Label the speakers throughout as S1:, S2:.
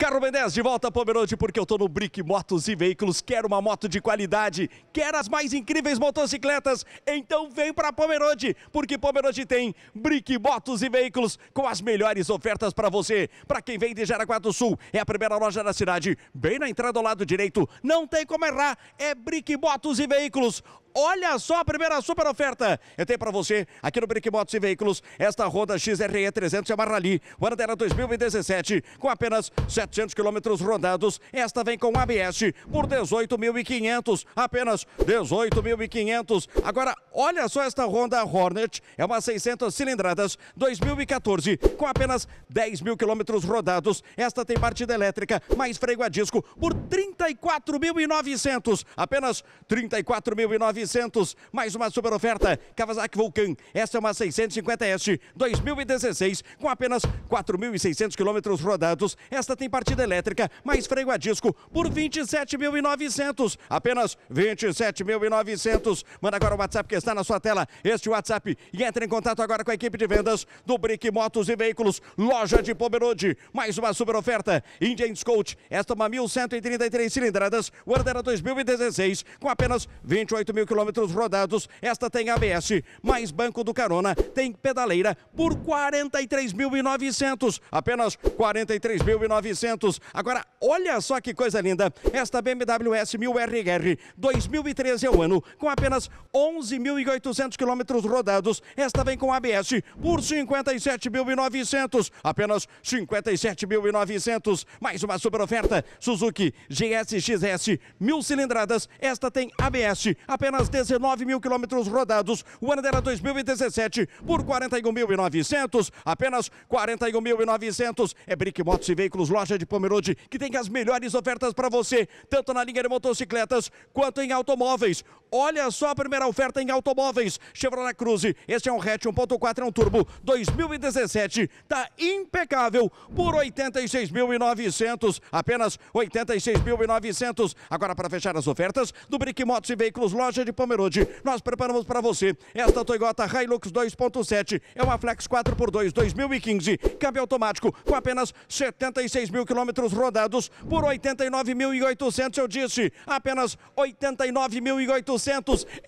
S1: Carro Ben 10 de volta a Pomerode porque eu tô no Brick Motos e Veículos. Quero uma moto de qualidade, quero as mais incríveis motocicletas. Então vem para Pomerode, porque Pomerode tem Brick Motos e Veículos com as melhores ofertas para você. Para quem vem de Jaraguá do Sul, é a primeira loja da cidade, bem na entrada ao lado direito. Não tem como errar, é Brick Motos e Veículos. Olha só a primeira super oferta. Eu tenho para você, aqui no Brick Motos e Veículos, esta Honda XRE 300 Amarrali, o ano dela 2017, com apenas 7 700 quilômetros rodados. Esta vem com ABS por 18.500, apenas 18.500. Agora Olha só esta Honda Hornet, é uma 600 cilindradas 2014, com apenas 10 mil quilômetros rodados. Esta tem partida elétrica, mais freio a disco, por 34.900, apenas 34.900. Mais uma super oferta, Kawasaki Vulcan, esta é uma 650S 2016, com apenas 4.600 quilômetros rodados. Esta tem partida elétrica, mais freio a disco, por 27.900, apenas 27.900. Manda agora o WhatsApp que está na sua tela este WhatsApp e entre em contato agora com a equipe de vendas do Brick Motos e Veículos, loja de Pomerode. Mais uma super oferta. Indian Scout, esta é uma 1133 cilindradas, Wardera 2016, com apenas 28 mil quilômetros rodados. Esta tem ABS, mais banco do carona, tem pedaleira por 43.900, apenas 43.900. Agora, olha só que coisa linda. Esta BMW S1000 RR 2013 é o ano, com apenas 11 mil 1.800 quilômetros rodados. Esta vem com ABS por 57.900. Apenas 57.900. Mais uma super oferta. Suzuki GSXS, mil cilindradas. Esta tem ABS. Apenas 19 mil quilômetros rodados. O ano dela 2017 por 41.900. Apenas 41.900. É Brick Motos e Veículos, loja de Pomerode, que tem as melhores ofertas para você, tanto na linha de motocicletas quanto em automóveis. Olha só a primeira oferta em automóveis. Chevrolet Cruze, este é um hatch 1.4, é um turbo 2017. Tá impecável por 86.900, apenas 86.900. Agora para fechar as ofertas do Brick Motos e Veículos Loja de Pomerode, nós preparamos para você esta Toyota Hilux 2.7, é uma Flex 4x2 2015, câmbio automático com apenas 76 mil quilômetros rodados por 89.800, eu disse, apenas 89.800.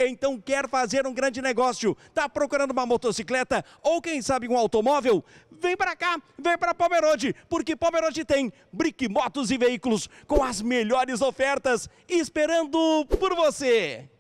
S1: Então quer fazer um grande negócio, tá procurando uma motocicleta ou quem sabe um automóvel? Vem para cá, vem para Pomerode, porque Pomerode tem Brick Motos e Veículos com as melhores ofertas esperando por você.